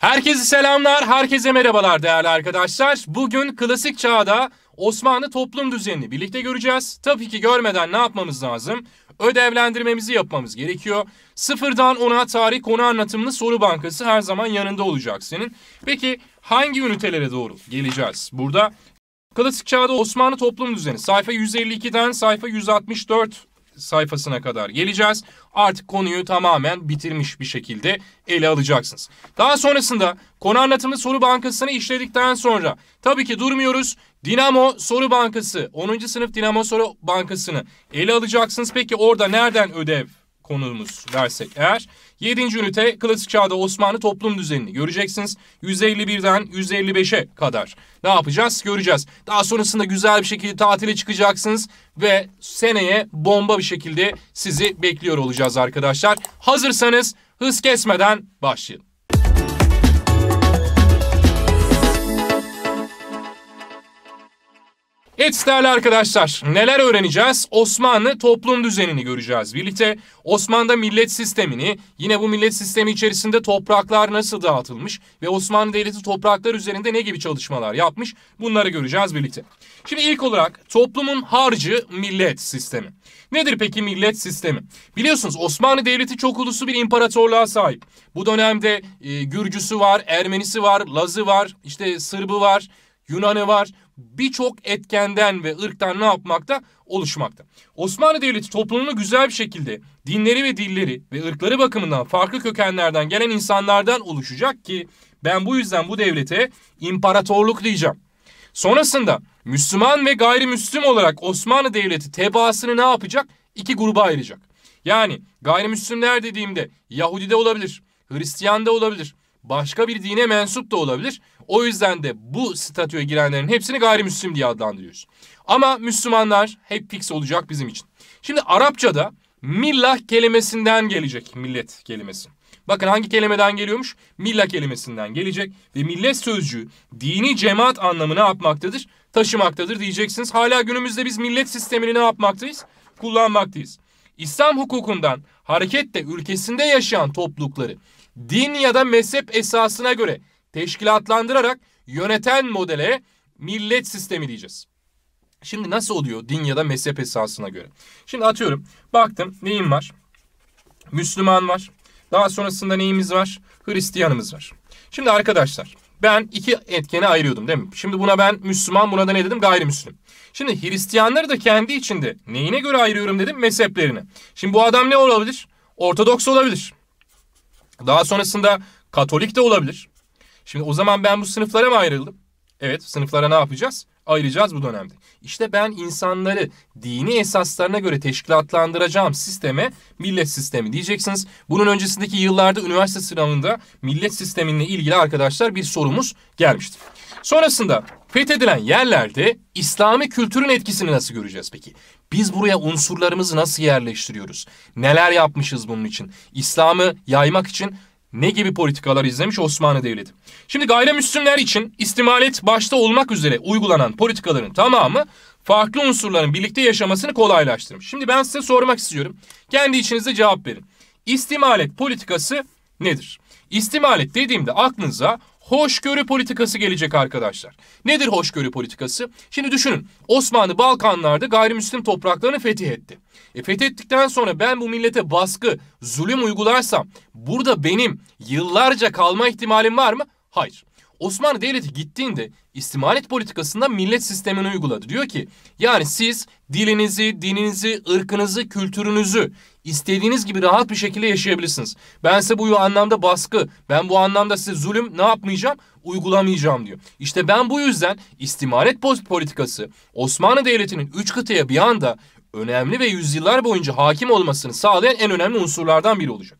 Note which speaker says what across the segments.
Speaker 1: Herkese selamlar, herkese merhabalar değerli arkadaşlar. Bugün klasik çağda Osmanlı toplum düzenini birlikte göreceğiz. Tabii ki görmeden ne yapmamız lazım? Ödevlendirmemizi yapmamız gerekiyor. Sıfırdan ona tarih konu anlatımlı soru bankası her zaman yanında olacak senin. Peki hangi ünitelere doğru geleceğiz? Burada klasik çağda Osmanlı toplum düzeni sayfa 152'den sayfa 164 sayfasına kadar geleceğiz. Artık konuyu tamamen bitirmiş bir şekilde ele alacaksınız. Daha sonrasında konu anlatımı soru bankasını işledikten sonra tabii ki durmuyoruz. Dinamo Soru Bankası 10. sınıf Dinamo Soru Bankası'nı ele alacaksınız. Peki orada nereden ödev konumuz versek eğer. Yedinci ünite klasik çağda Osmanlı toplum düzenini göreceksiniz. 151'den 155'e kadar ne yapacağız göreceğiz. Daha sonrasında güzel bir şekilde tatile çıkacaksınız ve seneye bomba bir şekilde sizi bekliyor olacağız arkadaşlar. Hazırsanız hız kesmeden başlayalım Evet değerli arkadaşlar neler öğreneceğiz? Osmanlı toplum düzenini göreceğiz birlikte. Osmanlı'da millet sistemini yine bu millet sistemi içerisinde topraklar nasıl dağıtılmış ve Osmanlı Devleti topraklar üzerinde ne gibi çalışmalar yapmış bunları göreceğiz birlikte. Şimdi ilk olarak toplumun harcı millet sistemi. Nedir peki millet sistemi? Biliyorsunuz Osmanlı Devleti çok uluslu bir imparatorluğa sahip. Bu dönemde e, Gürcüsü var, Ermenisi var, Lazı var, işte Sırbı var, Yunan'ı var birçok etkenden ve ırktan ne yapmakta? Oluşmakta. Osmanlı Devleti toplumunu güzel bir şekilde dinleri ve dilleri ve ırkları bakımından farklı kökenlerden gelen insanlardan oluşacak ki ben bu yüzden bu devlete imparatorluk diyeceğim. Sonrasında Müslüman ve gayrimüslim olarak Osmanlı Devleti tebaasını ne yapacak? İki gruba ayıracak. Yani gayrimüslimler dediğimde Yahudi de olabilir, Hristiyan da olabilir, başka bir dine mensup da olabilir o yüzden de bu statüye girenlerin hepsini gayrimüslim diye adlandırıyoruz. Ama Müslümanlar hep fix olacak bizim için. Şimdi Arapçada millah kelimesinden gelecek millet kelimesi. Bakın hangi kelimeden geliyormuş? Millah kelimesinden gelecek ve millet sözcüğü dini cemaat anlamına yapmaktadır, taşımaktadır diyeceksiniz. Hala günümüzde biz millet sistemini ne yapmaktayız? Kullanmaktayız. İslam hukukundan hareketle ülkesinde yaşayan toplulukları din ya da mezhep esasına göre teşkilatlandırarak yöneten modele millet sistemi diyeceğiz. Şimdi nasıl oluyor din ya da mezhep esasına göre? Şimdi atıyorum baktım neyim var? Müslüman var. Daha sonrasında neyimiz var? Hristiyanımız var. Şimdi arkadaşlar ben iki etkene ayırıyordum değil mi? Şimdi buna ben Müslüman buna da ne dedim? Gayrimüslim. Şimdi Hristiyanları da kendi içinde neyine göre ayırıyorum dedim? Mezheplerine. Şimdi bu adam ne olabilir? Ortodoks olabilir. Daha sonrasında Katolik de olabilir. Şimdi o zaman ben bu sınıflara mı ayrıldım? Evet sınıflara ne yapacağız? Ayıracağız bu dönemde. İşte ben insanları dini esaslarına göre teşkilatlandıracağım sisteme millet sistemi diyeceksiniz. Bunun öncesindeki yıllarda üniversite sınavında millet sisteminle ilgili arkadaşlar bir sorumuz gelmişti. Sonrasında fethedilen yerlerde İslami kültürün etkisini nasıl göreceğiz peki? Biz buraya unsurlarımızı nasıl yerleştiriyoruz? Neler yapmışız bunun için? İslam'ı yaymak için ne gibi politikalar izlemiş Osmanlı Devleti? Şimdi gayrimüslimler için istimalet başta olmak üzere uygulanan politikaların tamamı farklı unsurların birlikte yaşamasını kolaylaştırmış. Şimdi ben size sormak istiyorum. Kendi içinizde cevap verin. İstimalet politikası nedir? İstimalet dediğimde aklınıza hoşgörü politikası gelecek arkadaşlar. Nedir hoşgörü politikası? Şimdi düşünün Osmanlı Balkanlarda gayrimüslim topraklarını fetih etti. E fethettikten sonra ben bu millete baskı, zulüm uygularsam burada benim yıllarca kalma ihtimalim var mı? Hayır. Osmanlı Devleti gittiğinde istimalet politikasında millet sistemini uyguladı. Diyor ki yani siz dilinizi, dininizi, ırkınızı, kültürünüzü istediğiniz gibi rahat bir şekilde yaşayabilirsiniz. Ben size bu anlamda baskı, ben bu anlamda size zulüm ne yapmayacağım? Uygulamayacağım diyor. İşte ben bu yüzden istimalet politikası Osmanlı Devleti'nin üç kıtaya bir anda önemli ve yüzyıllar boyunca hakim olmasını sağlayan en önemli unsurlardan biri olacak.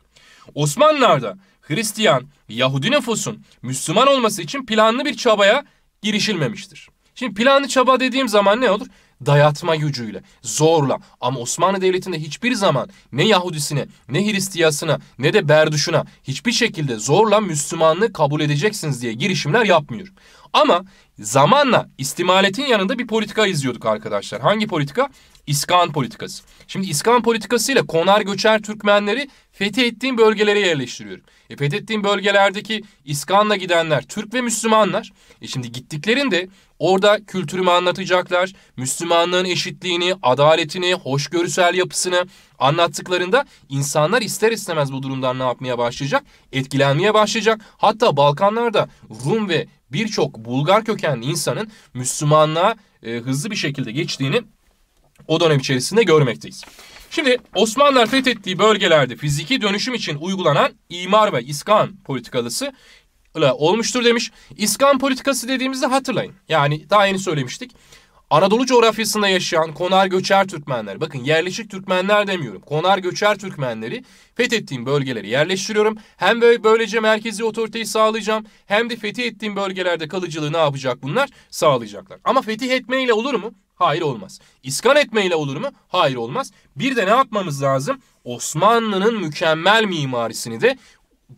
Speaker 1: Osmanlılar'da Hristiyan, Yahudi nüfusun Müslüman olması için planlı bir çabaya girişilmemiştir. Şimdi planlı çaba dediğim zaman ne olur? Dayatma gücüyle, zorla. Ama Osmanlı Devleti'nde hiçbir zaman ne Yahudisine, ne Hristiyasına, ne de Berduş'una hiçbir şekilde zorla Müslümanlığı kabul edeceksiniz diye girişimler yapmıyor. Ama zamanla istimaletin yanında bir politika izliyorduk arkadaşlar. Hangi politika? İskan politikası. Şimdi İskan politikasıyla konar göçer Türkmenleri fethettiğim bölgelere yerleştiriyorum. E fethettiğim bölgelerdeki İskan'la gidenler Türk ve Müslümanlar. E şimdi gittiklerinde orada kültürümü anlatacaklar. Müslümanlığın eşitliğini, adaletini, hoşgörüsel yapısını, Anlattıklarında insanlar ister istemez bu durumdan ne yapmaya başlayacak? Etkilenmeye başlayacak. Hatta Balkanlarda Rum ve birçok Bulgar kökenli insanın Müslümanlığa e, hızlı bir şekilde geçtiğini o dönem içerisinde görmekteyiz. Şimdi Osmanlılar fethettiği bölgelerde fiziki dönüşüm için uygulanan imar ve iskan politikası olmuştur demiş. İskan politikası dediğimizde hatırlayın. Yani daha yeni söylemiştik. Anadolu coğrafyasında yaşayan konar göçer Türkmenler, bakın yerleşik Türkmenler demiyorum, konar göçer Türkmenleri fethettiğim bölgeleri yerleştiriyorum. Hem böylece merkezi otoriteyi sağlayacağım hem de fetih ettiğim bölgelerde kalıcılığı ne yapacak bunlar? Sağlayacaklar. Ama fetih etmeyle olur mu? Hayır olmaz. İskan etmeyle olur mu? Hayır olmaz. Bir de ne yapmamız lazım? Osmanlı'nın mükemmel mimarisini de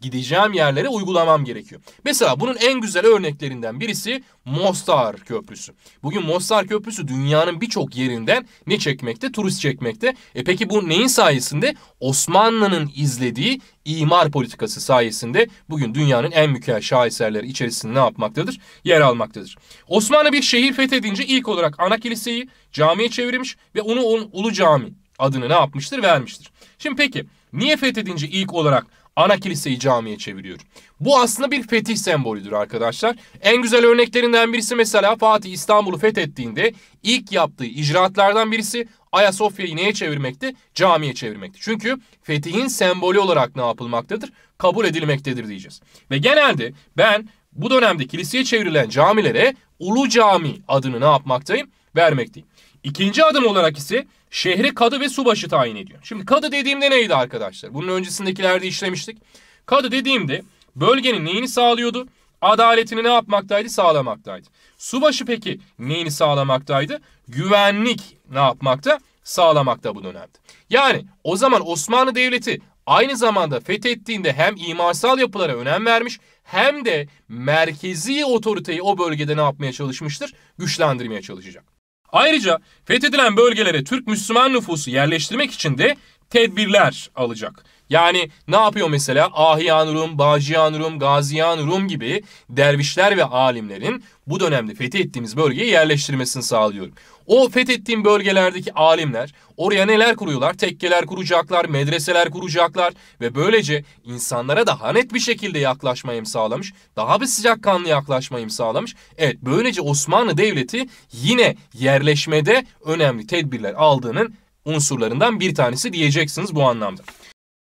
Speaker 1: gideceğim yerlere uygulamam gerekiyor. Mesela bunun en güzel örneklerinden birisi Mostar Köprüsü. Bugün Mostar Köprüsü dünyanın birçok yerinden ne çekmekte? Turist çekmekte. E peki bu neyin sayesinde? Osmanlı'nın izlediği imar politikası sayesinde bugün dünyanın en mükemmel şaheserleri içerisinde ne yapmaktadır? Yer almaktadır. Osmanlı bir şehir fethedince ilk olarak ana kiliseyi camiye çevirmiş ve onu Ulu Cami adını ne yapmıştır? Vermiştir. Şimdi peki Niye fethedince ilk olarak ana kiliseyi camiye çeviriyor? Bu aslında bir fetih sembolüdür arkadaşlar. En güzel örneklerinden birisi mesela Fatih İstanbul'u fethettiğinde ilk yaptığı icraatlardan birisi Ayasofya'yı neye çevirmekti? Camiye çevirmekti. Çünkü fetihin sembolü olarak ne yapılmaktadır? Kabul edilmektedir diyeceğiz. Ve genelde ben bu dönemde kiliseye çevrilen camilere Ulu Cami adını ne yapmaktayım? Vermekteyim. İkinci adım olarak ise şehre kadı ve subaşı tayin ediyor. Şimdi kadı dediğimde neydi arkadaşlar? Bunun öncesindekilerde işlemiştik. Kadı dediğimde bölgenin neyini sağlıyordu? Adaletini ne yapmaktaydı? Sağlamaktaydı. Subaşı peki neyini sağlamaktaydı? Güvenlik ne yapmakta? Sağlamakta bu dönemde. Yani o zaman Osmanlı Devleti aynı zamanda fethettiğinde hem imarsal yapılara önem vermiş hem de merkezi otoriteyi o bölgede ne yapmaya çalışmıştır? Güçlendirmeye çalışacak. Ayrıca fethedilen bölgelere Türk Müslüman nüfusu yerleştirmek için de tedbirler alacak. Yani ne yapıyor mesela? Ahiyan Rum, Bağcıyan Rum, Gaziyan Rum gibi dervişler ve alimlerin bu dönemde fethettiğimiz bölgeye yerleştirmesini sağlıyorum. O fethettiğim bölgelerdeki alimler oraya neler kuruyorlar? Tekkeler kuracaklar, medreseler kuracaklar ve böylece insanlara daha net bir şekilde yaklaşmayım sağlamış, Daha bir sıcakkanlı yaklaşmayım sağlamış. Evet böylece Osmanlı Devleti yine yerleşmede önemli tedbirler aldığının unsurlarından bir tanesi diyeceksiniz bu anlamda.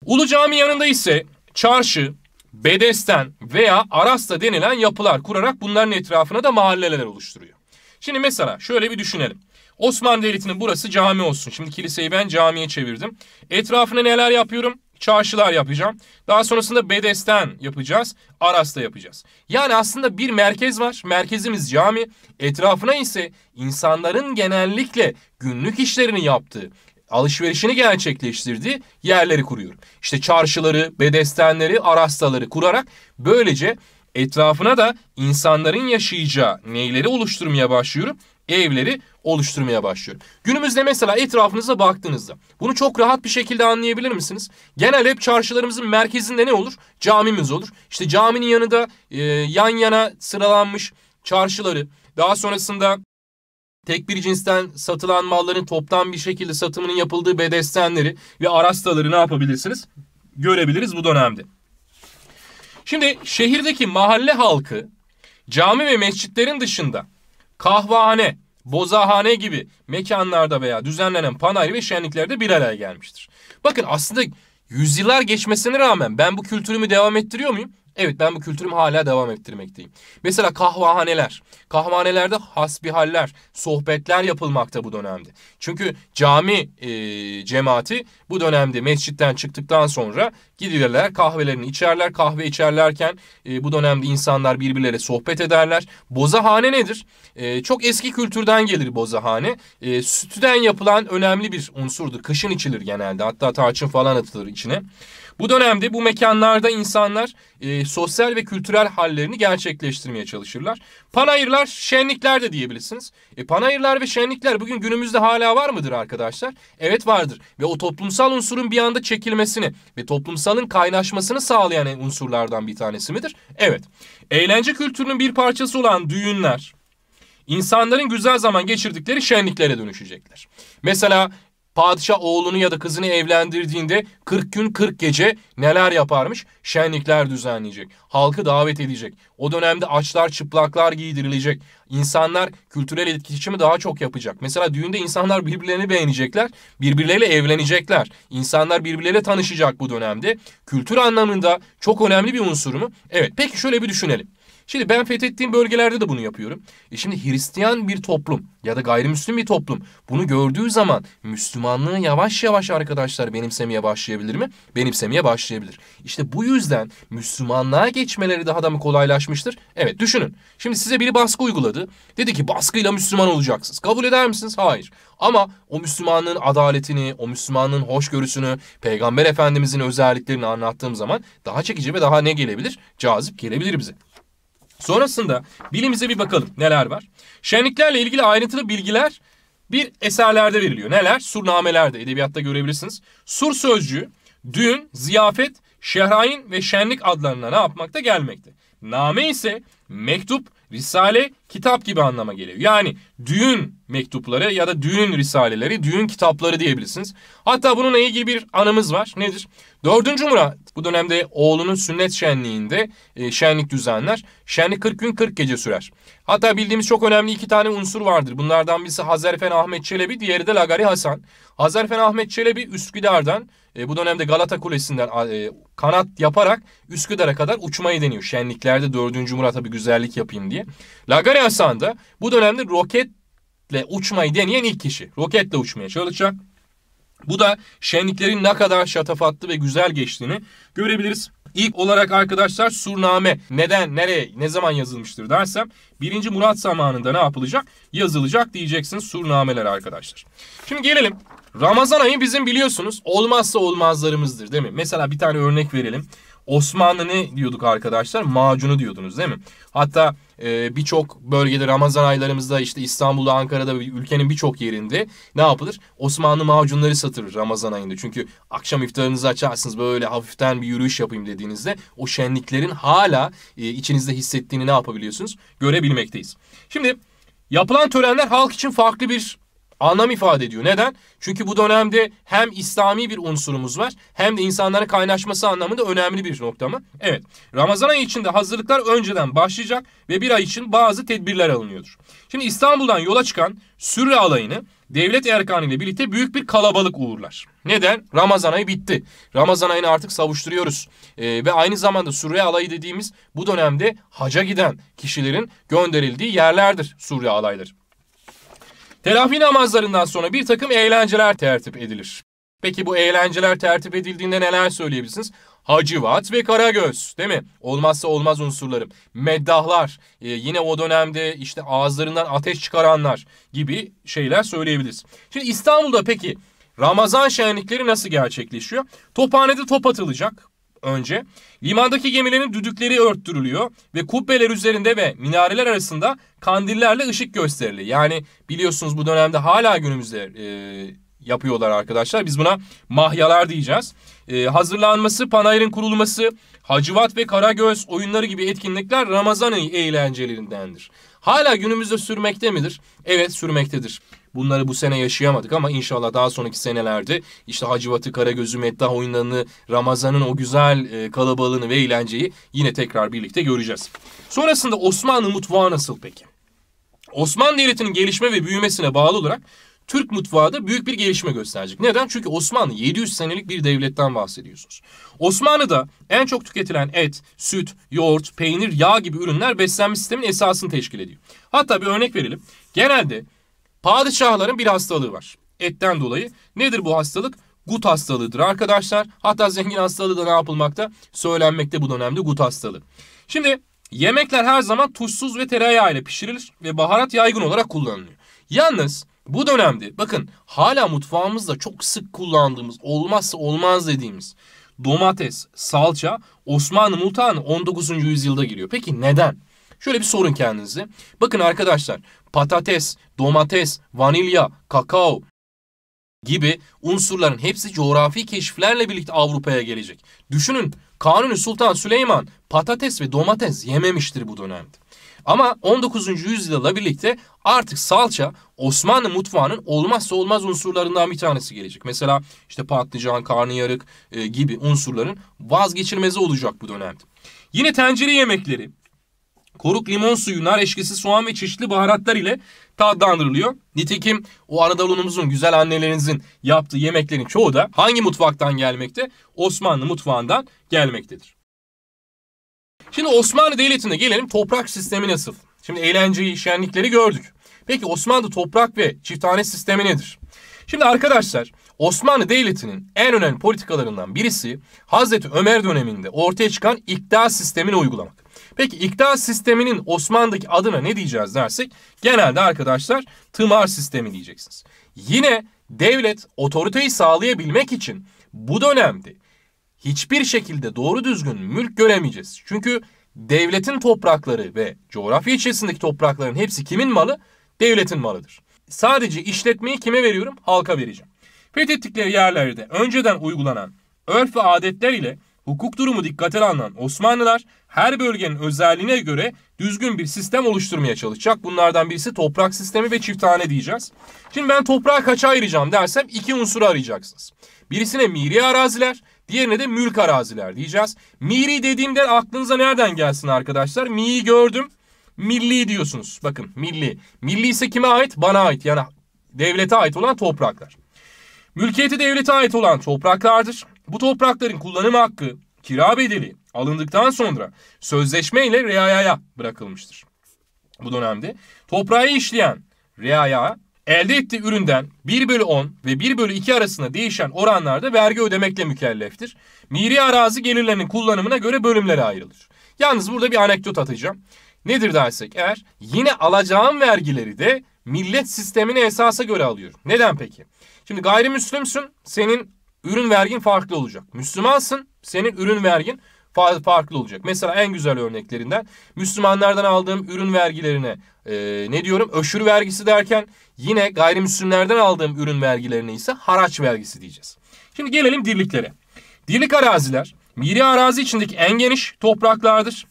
Speaker 1: Ulu Cami yanında ise çarşı, bedesten veya arasta denilen yapılar kurarak bunların etrafına da mahalleler oluşturuyor. Şimdi mesela şöyle bir düşünelim. Osmanlı Devleti'nin burası cami olsun. Şimdi kiliseyi ben camiye çevirdim. Etrafına neler yapıyorum? Çarşılar yapacağım. Daha sonrasında Bedesten yapacağız. Aras'ta yapacağız. Yani aslında bir merkez var. Merkezimiz cami. Etrafına ise insanların genellikle günlük işlerini yaptığı, alışverişini gerçekleştirdiği yerleri kuruyorum. İşte çarşıları, bedestenleri, arastaları kurarak böylece Etrafına da insanların yaşayacağı neyleri oluşturmaya başlıyorum? Evleri oluşturmaya başlıyorum. Günümüzde mesela etrafınıza baktığınızda bunu çok rahat bir şekilde anlayabilir misiniz? Genel hep çarşılarımızın merkezinde ne olur? Camimiz olur. İşte caminin yanında e, yan yana sıralanmış çarşıları, daha sonrasında tek bir cinsten satılan malların toptan bir şekilde satımının yapıldığı bedestenleri ve arastaları ne yapabilirsiniz? Görebiliriz bu dönemde. Şimdi şehirdeki mahalle halkı cami ve mescitlerin dışında kahvehane, bozahane gibi mekanlarda veya düzenlenen panayır ve şenliklerde bir araya gelmiştir. Bakın aslında yüzyıllar geçmesine rağmen ben bu kültürümü devam ettiriyor muyum? Evet ben bu kültürümü hala devam ettirmekteyim. Mesela kahvahaneler. Kahvahanelerde hasbihaller, sohbetler yapılmakta bu dönemde. Çünkü cami e, cemaati bu dönemde mescitten çıktıktan sonra gidiyorlar kahvelerini içerler. Kahve içerlerken e, bu dönemde insanlar birbirleriyle sohbet ederler. Bozahane nedir? E, çok eski kültürden gelir bozahane. E, sütüden yapılan önemli bir unsurdur. Kışın içilir genelde. Hatta tarçın falan atılır içine. Bu dönemde bu mekanlarda insanlar e, sosyal ve kültürel hallerini gerçekleştirmeye çalışırlar. Panayırlar, şenlikler de diyebilirsiniz. E, panayırlar ve şenlikler bugün günümüzde hala var mıdır arkadaşlar? Evet vardır ve o toplumsal unsurun bir anda çekilmesini ve toplumsalın kaynaşmasını sağlayan unsurlardan bir tanesi midir? Evet. Eğlence kültürünün bir parçası olan düğünler, insanların güzel zaman geçirdikleri şenliklere dönüşecekler. Mesela padişah oğlunu ya da kızını evlendirdiğinde 40 gün 40 gece neler yaparmış? Şenlikler düzenleyecek, halkı davet edecek. O dönemde açlar çıplaklar giydirilecek. İnsanlar kültürel etkileşimi daha çok yapacak. Mesela düğünde insanlar birbirlerini beğenecekler, birbirleriyle evlenecekler. İnsanlar birbirleriyle tanışacak bu dönemde. Kültür anlamında çok önemli bir unsuru mu? Evet peki şöyle bir düşünelim. Şimdi ben fethettiğim bölgelerde de bunu yapıyorum. E şimdi Hristiyan bir toplum ya da gayrimüslim bir toplum bunu gördüğü zaman Müslümanlığı yavaş yavaş arkadaşlar benimsemeye başlayabilir mi? Benimsemeye başlayabilir. İşte bu yüzden Müslümanlığa geçmeleri daha da mı kolaylaşmıştır? Evet düşünün. Şimdi size biri baskı uyguladı. Dedi ki baskıyla Müslüman olacaksınız. Kabul eder misiniz? Hayır. Ama o Müslümanlığın adaletini, o Müslümanlığın hoşgörüsünü, Peygamber Efendimizin özelliklerini anlattığım zaman daha çekici ve daha ne gelebilir? Cazip gelebilir bize. Sonrasında bilimize bir bakalım neler var. Şenliklerle ilgili ayrıntılı bilgiler bir eserlerde veriliyor. Neler? Surnamelerde, edebiyatta görebilirsiniz. Sur sözcüğü düğün, ziyafet, şehrain ve şenlik adlarına ne yapmakta gelmekte. Name ise mektup, Risale kitap gibi anlama geliyor. Yani düğün mektupları ya da düğün risaleleri, düğün kitapları diyebilirsiniz. Hatta bununla ilgili bir anımız var. Nedir? Dördüncü Murat bu dönemde oğlunun sünnet şenliğinde e, şenlik düzenler. Şenlik 40 gün 40 gece sürer. Hatta bildiğimiz çok önemli iki tane unsur vardır. Bunlardan birisi Hazarfen Ahmet Çelebi, diğeri de Lagari Hasan. Hazarfen Ahmet Çelebi Üsküdar'dan e, bu dönemde Galata Kulesi'nden e, kanat yaparak Üsküdar'a kadar uçmayı deniyor. Şenliklerde 4. Murat'a bir güzellik yapayım diye. Lagare Hasan da bu dönemde roketle uçmayı deneyen ilk kişi. Roketle uçmaya çalışacak. Bu da şenliklerin ne kadar şatafatlı ve güzel geçtiğini görebiliriz. İlk olarak arkadaşlar surname neden, nereye, ne zaman yazılmıştır dersem 1. Murat zamanında ne yapılacak? Yazılacak diyeceksiniz surnameler arkadaşlar. Şimdi gelelim. Ramazan ayı bizim biliyorsunuz olmazsa olmazlarımızdır değil mi? Mesela bir tane örnek verelim. Osmanlı ne diyorduk arkadaşlar? Macunu diyordunuz değil mi? Hatta e, birçok bölgede Ramazan aylarımızda işte İstanbul'da, Ankara'da ülkenin birçok yerinde ne yapılır? Osmanlı macunları satılır Ramazan ayında. Çünkü akşam iftarınızı açarsınız böyle hafiften bir yürüyüş yapayım dediğinizde o şenliklerin hala e, içinizde hissettiğini ne yapabiliyorsunuz? Görebilmekteyiz. Şimdi yapılan törenler halk için farklı bir anlam ifade ediyor. Neden? Çünkü bu dönemde hem İslami bir unsurumuz var hem de insanların kaynaşması anlamında önemli bir nokta mı? Evet. Ramazan ayı içinde hazırlıklar önceden başlayacak ve bir ay için bazı tedbirler alınıyordur. Şimdi İstanbul'dan yola çıkan Sürre alayını devlet erkanı ile birlikte büyük bir kalabalık uğurlar. Neden? Ramazan ayı bitti. Ramazan ayını artık savuşturuyoruz. ee, ve aynı zamanda Suriye alayı dediğimiz bu dönemde haca giden kişilerin gönderildiği yerlerdir Suriye alayları. Telafi namazlarından sonra bir takım eğlenceler tertip edilir. Peki bu eğlenceler tertip edildiğinde neler söyleyebilirsiniz? Hacivat ve Karagöz değil mi? Olmazsa olmaz unsurlarım. Meddahlar, e, yine o dönemde işte ağızlarından ateş çıkaranlar gibi şeyler söyleyebiliriz. Şimdi İstanbul'da peki Ramazan şenlikleri nasıl gerçekleşiyor? Tophanede top atılacak önce limandaki gemilerin düdükleri örttürülüyor ve kubbeler üzerinde ve minareler arasında kandillerle ışık gösteriliyor. Yani biliyorsunuz bu dönemde hala günümüzde e, yapıyorlar arkadaşlar. Biz buna mahyalar diyeceğiz. E, hazırlanması, panayırın kurulması, Hacivat ve Karagöz oyunları gibi etkinlikler Ramazan eğlencelerindendir. Hala günümüzde sürmekte midir? Evet sürmektedir. Bunları bu sene yaşayamadık ama inşallah daha sonraki senelerde işte Hacivat'ı, Karagöz'ü, Meddah oyunlarını, Ramazan'ın o güzel e, kalabalığını ve eğlenceyi yine tekrar birlikte göreceğiz. Sonrasında Osmanlı mutfağı nasıl peki? Osmanlı Devleti'nin gelişme ve büyümesine bağlı olarak Türk mutfağı da büyük bir gelişme gösterecek. Neden? Çünkü Osmanlı 700 senelik bir devletten bahsediyorsunuz. Osmanlı'da en çok tüketilen et, süt, yoğurt, peynir, yağ gibi ürünler beslenme sistemin esasını teşkil ediyor. Hatta bir örnek verelim. Genelde Padişahların bir hastalığı var. Etten dolayı. Nedir bu hastalık? Gut hastalığıdır arkadaşlar. Hatta zengin hastalığı da ne yapılmakta? Söylenmekte bu dönemde gut hastalığı. Şimdi yemekler her zaman tuzsuz ve tereyağı ile pişirilir ve baharat yaygın olarak kullanılıyor. Yalnız bu dönemde bakın hala mutfağımızda çok sık kullandığımız olmazsa olmaz dediğimiz domates, salça Osmanlı mutfağına 19. yüzyılda giriyor. Peki neden? Şöyle bir sorun kendinizi. Bakın arkadaşlar patates, domates, vanilya, kakao, gibi unsurların hepsi coğrafi keşiflerle birlikte Avrupa'ya gelecek. Düşünün Kanuni Sultan Süleyman patates ve domates yememiştir bu dönemde. Ama 19. yüzyıla birlikte artık salça Osmanlı mutfağının olmazsa olmaz unsurlarından bir tanesi gelecek. Mesela işte patlıcan, karnıyarık e, gibi unsurların vazgeçilmezi olacak bu dönemde. Yine tencere yemekleri Koruk limon suyu, nar eşkisi, soğan ve çeşitli baharatlar ile tadlandırılıyor. Nitekim o Anadolu'nun güzel annelerinizin yaptığı yemeklerin çoğu da hangi mutfaktan gelmekte? Osmanlı mutfağından gelmektedir. Şimdi Osmanlı Devleti'ne gelelim toprak sistemi nasıl? Şimdi eğlenceyi, şenlikleri gördük. Peki Osmanlı toprak ve çifthane sistemi nedir? Şimdi arkadaşlar Osmanlı Devleti'nin en önemli politikalarından birisi Hazreti Ömer döneminde ortaya çıkan iktidar sistemini uygulamak. Peki iktidar sisteminin Osmanlı'daki adına ne diyeceğiz dersek genelde arkadaşlar tımar sistemi diyeceksiniz. Yine devlet otoriteyi sağlayabilmek için bu dönemde hiçbir şekilde doğru düzgün mülk göremeyeceğiz. Çünkü devletin toprakları ve coğrafya içerisindeki toprakların hepsi kimin malı? Devletin malıdır. Sadece işletmeyi kime veriyorum? Halka vereceğim. Fethettikleri yerlerde önceden uygulanan örf ve adetler ile hukuk durumu dikkate alınan Osmanlılar her bölgenin özelliğine göre düzgün bir sistem oluşturmaya çalışacak. Bunlardan birisi toprak sistemi ve çifthane diyeceğiz. Şimdi ben toprağı kaça ayıracağım dersem iki unsuru arayacaksınız. Birisine miri araziler, diğerine de mülk araziler diyeceğiz. Miri dediğimde aklınıza nereden gelsin arkadaşlar? Mi'yi gördüm. Milli diyorsunuz. Bakın milli. Milli ise kime ait? Bana ait. Yani devlete ait olan topraklar. Mülkiyeti devlete ait olan topraklardır. Bu toprakların kullanım hakkı, kira bedeli, alındıktan sonra sözleşme ile reayaya bırakılmıştır. Bu dönemde toprağı işleyen reaya elde ettiği üründen 1 bölü 10 ve 1 bölü 2 arasında değişen oranlarda vergi ödemekle mükelleftir. Miri arazi gelirlerinin kullanımına göre bölümlere ayrılır. Yalnız burada bir anekdot atacağım. Nedir dersek eğer yine alacağım vergileri de millet sistemine esasa göre alıyorum. Neden peki? Şimdi gayrimüslimsin senin ürün vergin farklı olacak. Müslümansın senin ürün vergin farklı olacak. Mesela en güzel örneklerinden Müslümanlardan aldığım ürün vergilerine e, ne diyorum? Öşür vergisi derken yine gayrimüslimlerden aldığım ürün vergilerine ise haraç vergisi diyeceğiz. Şimdi gelelim dirliklere. Dirlik araziler miri arazi içindeki en geniş topraklardır.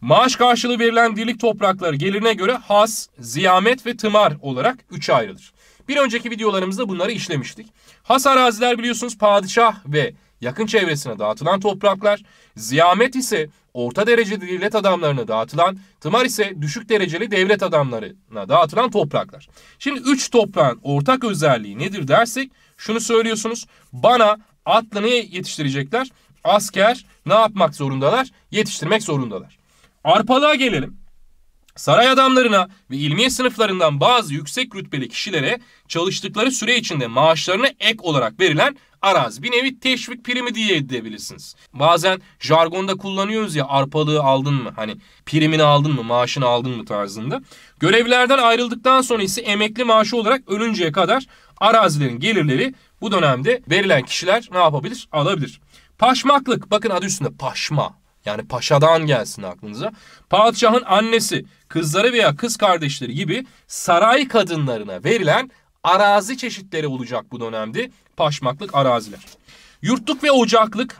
Speaker 1: Maaş karşılığı verilen dirlik toprakları gelirine göre has, ziyamet ve tımar olarak üçe ayrılır. Bir önceki videolarımızda bunları işlemiştik. Has araziler biliyorsunuz padişah ve yakın çevresine dağıtılan topraklar, ziyamet ise orta dereceli devlet adamlarına dağıtılan, tımar ise düşük dereceli devlet adamlarına dağıtılan topraklar. Şimdi üç toprağın ortak özelliği nedir dersek şunu söylüyorsunuz. Bana atlı ne yetiştirecekler? Asker ne yapmak zorundalar? Yetiştirmek zorundalar. Arpalığa gelelim. Saray adamlarına ve ilmiye sınıflarından bazı yüksek rütbeli kişilere çalıştıkları süre içinde maaşlarına ek olarak verilen araz. Bir nevi teşvik primi diye edebilirsiniz. Bazen jargonda kullanıyoruz ya arpalığı aldın mı? Hani primini aldın mı? Maaşını aldın mı tarzında. Görevlerden ayrıldıktan sonra ise emekli maaşı olarak ölünceye kadar arazilerin gelirleri bu dönemde verilen kişiler ne yapabilir? Alabilir. Paşmaklık. Bakın adı üstünde paşma. Yani paşadan gelsin aklınıza. Padişahın annesi, kızları veya kız kardeşleri gibi saray kadınlarına verilen arazi çeşitleri olacak bu dönemde paşmaklık araziler. Yurtluk ve ocaklık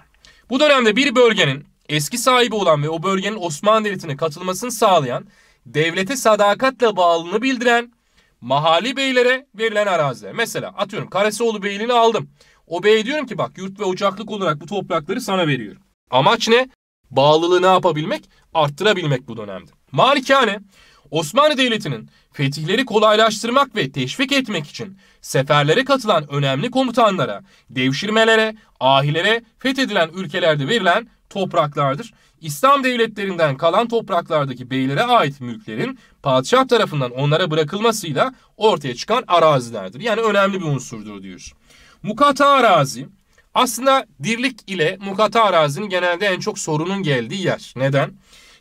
Speaker 1: bu dönemde bir bölgenin eski sahibi olan ve o bölgenin Osmanlı Devleti'ne katılmasını sağlayan devlete sadakatle bağlılığını bildiren mahalli beylere verilen araziler. Mesela atıyorum Karasioğlu Beyliğini aldım. O bey diyorum ki bak yurt ve ocaklık olarak bu toprakları sana veriyorum. Amaç ne? Bağlılığı ne yapabilmek? Arttırabilmek bu dönemde. Malikane Osmanlı Devleti'nin fetihleri kolaylaştırmak ve teşvik etmek için seferlere katılan önemli komutanlara, devşirmelere, ahilere fethedilen ülkelerde verilen topraklardır. İslam devletlerinden kalan topraklardaki beylere ait mülklerin padişah tarafından onlara bırakılmasıyla ortaya çıkan arazilerdir. Yani önemli bir unsurdur diyoruz. Mukata arazi aslında dirlik ile mukata arazinin genelde en çok sorunun geldiği yer. Neden?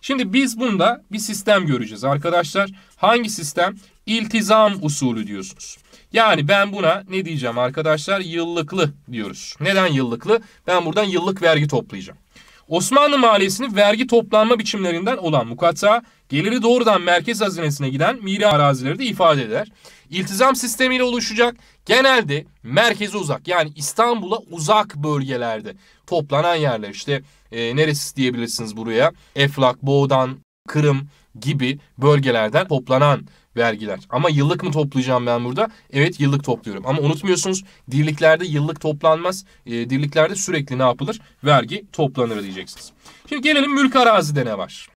Speaker 1: Şimdi biz bunda bir sistem göreceğiz arkadaşlar. Hangi sistem? İltizam usulü diyorsunuz. Yani ben buna ne diyeceğim arkadaşlar? Yıllıklı diyoruz. Neden yıllıklı? Ben buradan yıllık vergi toplayacağım. Osmanlı maliyesinin vergi toplanma biçimlerinden olan mukatta geliri doğrudan merkez hazinesine giden mira arazileri de ifade eder. İltizam sistemiyle oluşacak genelde merkeze uzak yani İstanbul'a uzak bölgelerde toplanan yerler işte e, neresi diyebilirsiniz buraya Eflak, Boğdan, Kırım gibi bölgelerden toplanan vergiler. Ama yıllık mı toplayacağım ben burada? Evet yıllık topluyorum. Ama unutmuyorsunuz dirliklerde yıllık toplanmaz. E, dirliklerde sürekli ne yapılır? Vergi toplanır diyeceksiniz. Şimdi gelelim mülk arazide ne var?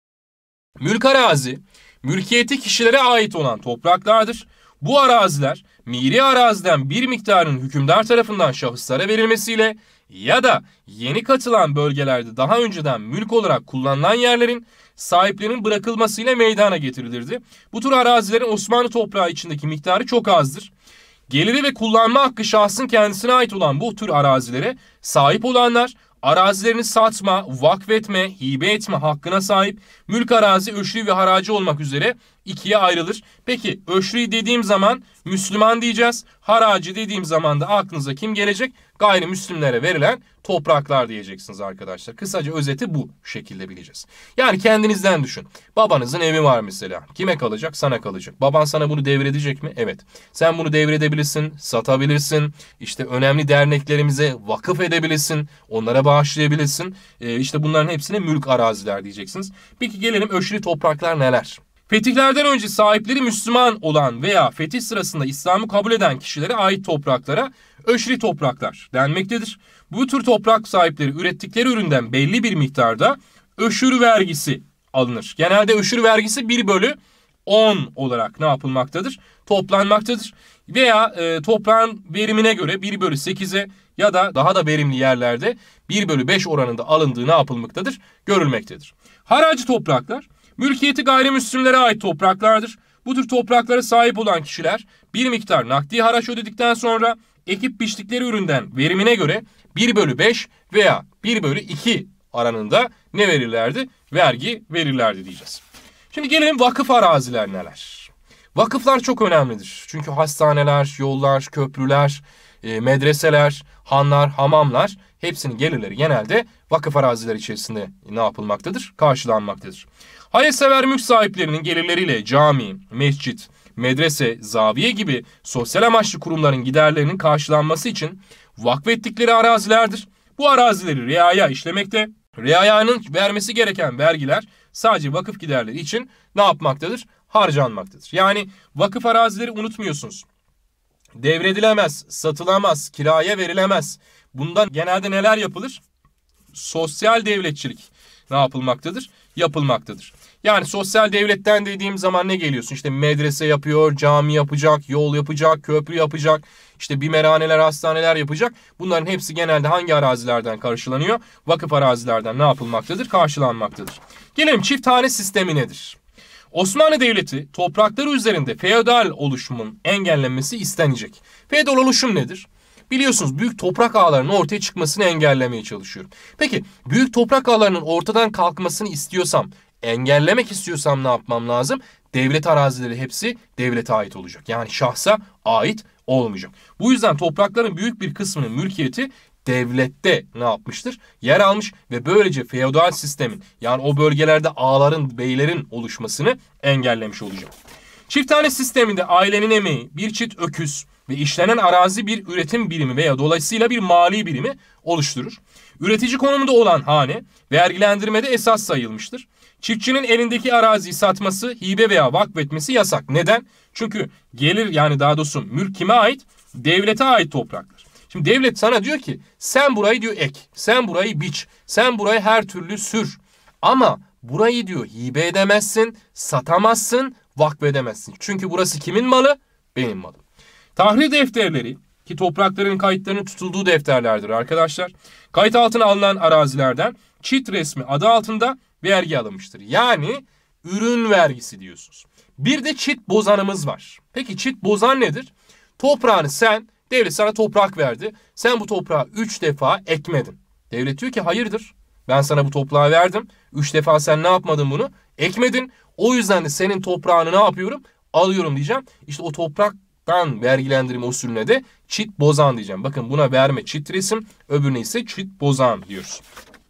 Speaker 1: Mülk arazi mülkiyeti kişilere ait olan topraklardır. Bu araziler miri araziden bir miktarın hükümdar tarafından şahıslara verilmesiyle ya da yeni katılan bölgelerde daha önceden mülk olarak kullanılan yerlerin sahiplerinin bırakılmasıyla meydana getirilirdi. Bu tür arazilerin Osmanlı toprağı içindeki miktarı çok azdır. Geliri ve kullanma hakkı şahsın kendisine ait olan bu tür arazilere sahip olanlar arazilerini satma, vakfetme, hibe etme hakkına sahip mülk arazi, öşrü ve haracı olmak üzere ikiye ayrılır. Peki öşri dediğim zaman Müslüman diyeceğiz. Haracı dediğim zaman da aklınıza kim gelecek? Gayrimüslimlere verilen topraklar diyeceksiniz arkadaşlar. Kısaca özeti bu şekilde bileceğiz. Yani kendinizden düşün. Babanızın evi var mesela. Kime kalacak? Sana kalacak. Baban sana bunu devredecek mi? Evet. Sen bunu devredebilirsin, satabilirsin. İşte önemli derneklerimize vakıf edebilirsin. Onlara bağışlayabilirsin. Ee, işte bunların hepsine mülk araziler diyeceksiniz. Peki gelelim öşri topraklar neler? Fetihlerden önce sahipleri Müslüman olan veya fetih sırasında İslam'ı kabul eden kişilere ait topraklara öşri topraklar denmektedir. Bu tür toprak sahipleri ürettikleri üründen belli bir miktarda öşür vergisi alınır. Genelde öşür vergisi 1 bölü 10 olarak ne yapılmaktadır? Toplanmaktadır. Veya e, toprağın verimine göre 1 bölü 8'e ya da daha da verimli yerlerde 1 bölü 5 oranında alındığı ne yapılmaktadır? Görülmektedir. Haracı topraklar Mülkiyeti gayrimüslimlere ait topraklardır. Bu tür topraklara sahip olan kişiler bir miktar nakdi haraç ödedikten sonra ekip biçtikleri üründen verimine göre 1 bölü 5 veya 1 bölü 2 aranında ne verirlerdi? Vergi verirlerdi diyeceğiz. Şimdi gelelim vakıf araziler neler? Vakıflar çok önemlidir. Çünkü hastaneler, yollar, köprüler, e, medreseler, hanlar, hamamlar hepsinin gelirleri genelde vakıf arazileri içerisinde ne yapılmaktadır? Karşılanmaktadır. Hayırsever mülk sahiplerinin gelirleriyle cami, mescit, medrese, zaviye gibi sosyal amaçlı kurumların giderlerinin karşılanması için vakfettikleri arazilerdir. Bu arazileri reaya işlemekte, reayanın vermesi gereken vergiler sadece vakıf giderleri için ne yapmaktadır? harcanmaktadır. Yani vakıf arazileri unutmuyorsunuz. Devredilemez, satılamaz, kiraya verilemez. Bundan genelde neler yapılır? Sosyal devletçilik ne yapılmaktadır? Yapılmaktadır. Yani sosyal devletten dediğim zaman ne geliyorsun? İşte medrese yapıyor, cami yapacak, yol yapacak, köprü yapacak, işte bimerhaneler, hastaneler yapacak. Bunların hepsi genelde hangi arazilerden karşılanıyor? Vakıf arazilerden ne yapılmaktadır? Karşılanmaktadır. Gelelim çift tane sistemi nedir? Osmanlı Devleti toprakları üzerinde feodal oluşumun engellenmesi istenecek. Feodal oluşum nedir? Biliyorsunuz büyük toprak ağlarının ortaya çıkmasını engellemeye çalışıyorum. Peki büyük toprak ağlarının ortadan kalkmasını istiyorsam, engellemek istiyorsam ne yapmam lazım? Devlet arazileri hepsi devlete ait olacak. Yani şahsa ait olmayacak. Bu yüzden toprakların büyük bir kısmının mülkiyeti devlette ne yapmıştır? Yer almış ve böylece feodal sistemin yani o bölgelerde ağların, beylerin oluşmasını engellemiş olacak. Çifthane sisteminde ailenin emeği, bir çift öküz ve işlenen arazi bir üretim birimi veya dolayısıyla bir mali birimi oluşturur. Üretici konumunda olan hane vergilendirmede esas sayılmıştır. Çiftçinin elindeki araziyi satması, hibe veya vakfetmesi yasak. Neden? Çünkü gelir yani daha doğrusu mülk kime ait? Devlete ait topraktır. Şimdi devlet sana diyor ki sen burayı diyor ek, sen burayı biç, sen burayı her türlü sür. Ama burayı diyor hibe edemezsin, satamazsın, vakfedemezsin. Çünkü burası kimin malı? Benim malım. Tahrir defterleri ki toprakların kayıtlarının tutulduğu defterlerdir arkadaşlar. Kayıt altına alınan arazilerden çit resmi adı altında vergi alınmıştır. Yani ürün vergisi diyorsunuz. Bir de çit bozanımız var. Peki çit bozan nedir? Toprağını sen Devlet sana toprak verdi. Sen bu toprağı üç defa ekmedin. Devlet diyor ki hayırdır. Ben sana bu toprağı verdim. Üç defa sen ne yapmadın bunu? Ekmedin. O yüzden de senin toprağını ne yapıyorum? Alıyorum diyeceğim. İşte o topraktan vergilendirme usulüne de çit bozan diyeceğim. Bakın buna verme çit resim. Öbürüne ise çit bozan diyoruz.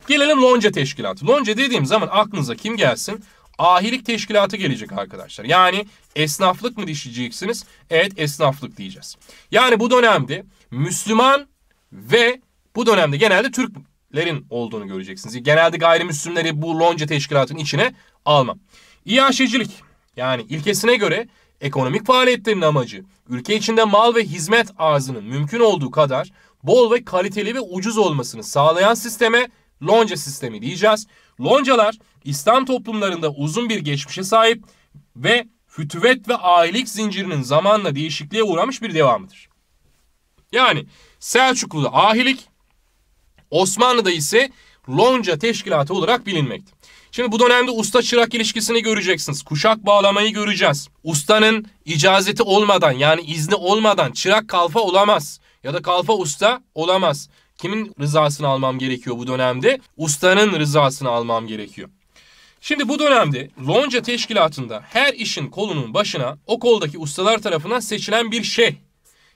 Speaker 1: Gelelim lonca teşkilatı. Lonca dediğim zaman aklınıza kim gelsin? ahilik teşkilatı gelecek arkadaşlar. Yani esnaflık mı diyeceksiniz? Evet esnaflık diyeceğiz. Yani bu dönemde Müslüman ve bu dönemde genelde Türklerin olduğunu göreceksiniz. Genelde gayrimüslimleri bu lonca teşkilatının içine almam. İyaşecilik yani ilkesine göre ekonomik faaliyetlerin amacı ülke içinde mal ve hizmet arzının mümkün olduğu kadar bol ve kaliteli ve ucuz olmasını sağlayan sisteme lonca sistemi diyeceğiz. Loncalar İslam toplumlarında uzun bir geçmişe sahip ve fütüvet ve ailelik zincirinin zamanla değişikliğe uğramış bir devamıdır. Yani Selçuklu'da ahilik, Osmanlı'da ise lonca teşkilatı olarak bilinmekte. Şimdi bu dönemde usta çırak ilişkisini göreceksiniz. Kuşak bağlamayı göreceğiz. Ustanın icazeti olmadan yani izni olmadan çırak kalfa olamaz. Ya da kalfa usta olamaz. Kimin rızasını almam gerekiyor bu dönemde? Ustanın rızasını almam gerekiyor. Şimdi bu dönemde lonca teşkilatında her işin kolunun başına o koldaki ustalar tarafından seçilen bir şey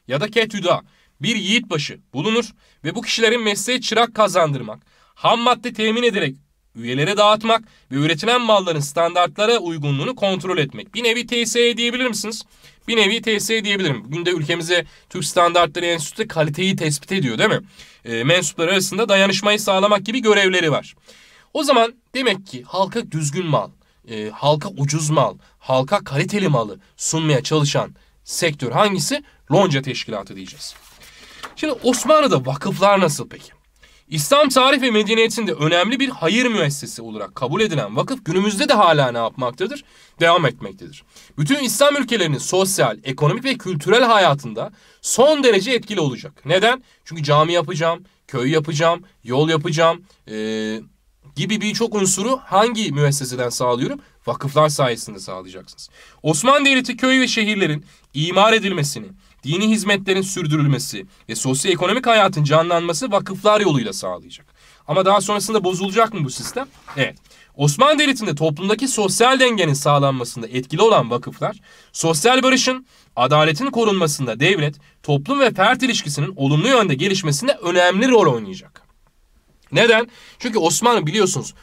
Speaker 1: ya da ketüda bir yiğit başı bulunur ve bu kişilerin mesleği çırak kazandırmak, ham madde temin ederek üyelere dağıtmak ve üretilen malların standartlara uygunluğunu kontrol etmek. Bir nevi TSE diyebilir misiniz? Bir nevi TSE diyebilirim. Bugün de ülkemize Türk Standartları Enstitüsü kaliteyi tespit ediyor değil mi? E, mensuplar arasında dayanışmayı sağlamak gibi görevleri var. O zaman demek ki halka düzgün mal, e, halka ucuz mal, halka kaliteli malı sunmaya çalışan sektör hangisi? Lonca teşkilatı diyeceğiz. Şimdi Osmanlı'da vakıflar nasıl peki? İslam tarih ve medeniyetinde önemli bir hayır müessesi olarak kabul edilen vakıf günümüzde de hala ne yapmaktadır? Devam etmektedir. Bütün İslam ülkelerinin sosyal, ekonomik ve kültürel hayatında son derece etkili olacak. Neden? Çünkü cami yapacağım, köy yapacağım, yol yapacağım ee, gibi birçok unsuru hangi müesseseden sağlıyorum? Vakıflar sayesinde sağlayacaksınız. Osmanlı Devleti köy ve şehirlerin imar edilmesini, dini hizmetlerin sürdürülmesi ve sosyoekonomik hayatın canlanması vakıflar yoluyla sağlayacak. Ama daha sonrasında bozulacak mı bu sistem? Evet. Osmanlı Devleti'nde toplumdaki sosyal dengenin sağlanmasında etkili olan vakıflar, sosyal barışın, adaletin korunmasında devlet, toplum ve fert ilişkisinin olumlu yönde gelişmesinde önemli rol oynayacak. Neden? Çünkü Osmanlı biliyorsunuz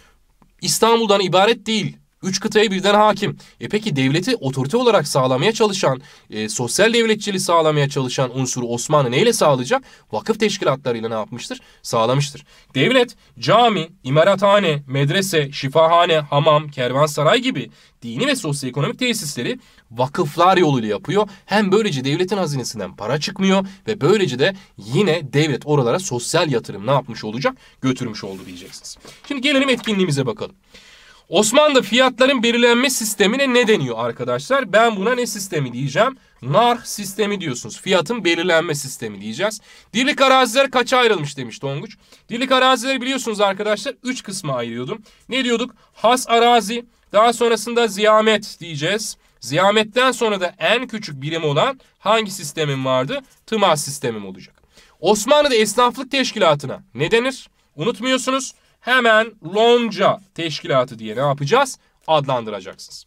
Speaker 1: İstanbul'dan ibaret değil. Üç kıtaya birden hakim. E peki devleti otorite olarak sağlamaya çalışan, e, sosyal devletçiliği sağlamaya çalışan unsuru Osmanlı neyle sağlayacak? Vakıf teşkilatlarıyla ne yapmıştır? Sağlamıştır. Devlet, cami, imarathane, medrese, şifahane, hamam, kervansaray gibi dini ve sosyoekonomik tesisleri vakıflar yoluyla yapıyor. Hem böylece devletin hazinesinden para çıkmıyor ve böylece de yine devlet oralara sosyal yatırım ne yapmış olacak? Götürmüş oldu diyeceksiniz. Şimdi gelelim etkinliğimize bakalım. Osmanlı fiyatların belirlenme sistemine ne deniyor arkadaşlar? Ben buna ne sistemi diyeceğim? Narh sistemi diyorsunuz. Fiyatın belirlenme sistemi diyeceğiz. Dirlik araziler kaça ayrılmış demiş Tonguç. Dirlik arazileri biliyorsunuz arkadaşlar 3 kısma ayırıyordum. Ne diyorduk? Has arazi, daha sonrasında ziyamet diyeceğiz. Ziyametten sonra da en küçük birim olan hangi sistemim vardı? Tımar sistemim olacak. Osmanlı'da esnaflık teşkilatına ne denir? Unutmuyorsunuz hemen lonca teşkilatı diye ne yapacağız? Adlandıracaksınız.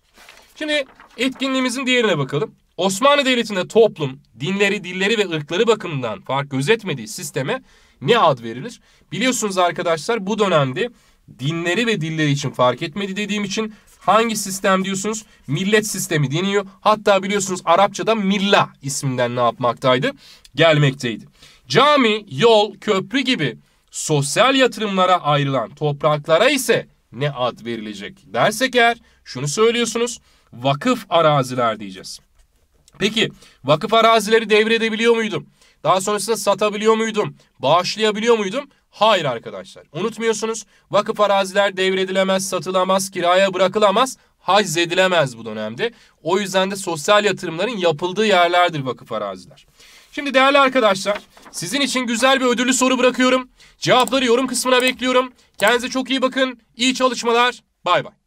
Speaker 1: Şimdi etkinliğimizin diğerine bakalım. Osmanlı Devleti'nde toplum dinleri, dilleri ve ırkları bakımından fark gözetmediği sisteme ne ad verilir? Biliyorsunuz arkadaşlar bu dönemde dinleri ve dilleri için fark etmedi dediğim için hangi sistem diyorsunuz? Millet sistemi deniyor. Hatta biliyorsunuz Arapçada milla isminden ne yapmaktaydı? Gelmekteydi. Cami, yol, köprü gibi sosyal yatırımlara ayrılan topraklara ise ne ad verilecek dersek eğer şunu söylüyorsunuz vakıf araziler diyeceğiz. Peki vakıf arazileri devredebiliyor muydum? Daha sonrasında satabiliyor muydum? Bağışlayabiliyor muydum? Hayır arkadaşlar. Unutmuyorsunuz vakıf araziler devredilemez, satılamaz, kiraya bırakılamaz, hacz edilemez bu dönemde. O yüzden de sosyal yatırımların yapıldığı yerlerdir vakıf araziler. Şimdi değerli arkadaşlar sizin için güzel bir ödüllü soru bırakıyorum. Cevapları yorum kısmına bekliyorum. Kendinize çok iyi bakın. İyi çalışmalar. Bay bay.